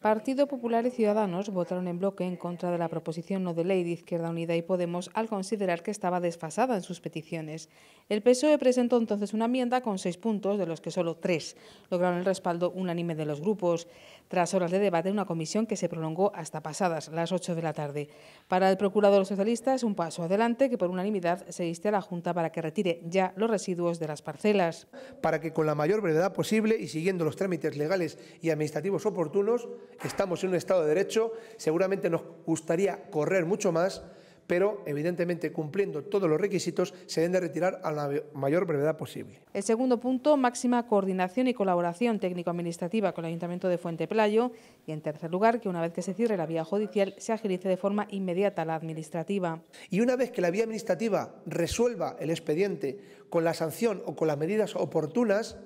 Partido Popular y Ciudadanos votaron en bloque en contra de la proposición no de ley de Izquierda Unida y Podemos al considerar que estaba desfasada en sus peticiones. El PSOE presentó entonces una enmienda con seis puntos, de los que solo tres lograron el respaldo unánime de los grupos. Tras horas de debate, en una comisión que se prolongó hasta pasadas las ocho de la tarde. Para el procurador socialista es un paso adelante que por unanimidad se diste a la Junta para que retire ya los residuos de las parcelas. Para que con la mayor brevedad posible y siguiendo los trámites legales y administrativos oportunos, estamos en un Estado de Derecho, seguramente nos gustaría correr mucho más, pero evidentemente cumpliendo todos los requisitos se deben de retirar a la mayor brevedad posible. El segundo punto, máxima coordinación y colaboración técnico-administrativa con el Ayuntamiento de Fuente Playo y en tercer lugar, que una vez que se cierre la vía judicial se agilice de forma inmediata la administrativa. Y una vez que la vía administrativa resuelva el expediente con la sanción o con las medidas oportunas,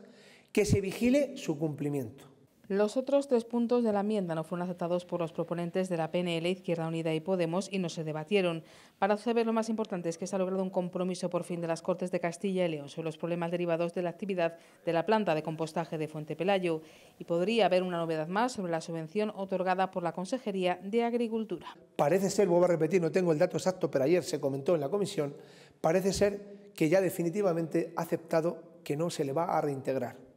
que se vigile su cumplimiento. Los otros tres puntos de la enmienda no fueron aceptados por los proponentes de la PNL, Izquierda Unida y Podemos y no se debatieron. Para saber lo más importante es que se ha logrado un compromiso por fin de las Cortes de Castilla y León sobre los problemas derivados de la actividad de la planta de compostaje de Fuente Pelayo y podría haber una novedad más sobre la subvención otorgada por la Consejería de Agricultura. Parece ser, vuelvo a repetir, no tengo el dato exacto, pero ayer se comentó en la comisión, parece ser que ya definitivamente ha aceptado que no se le va a reintegrar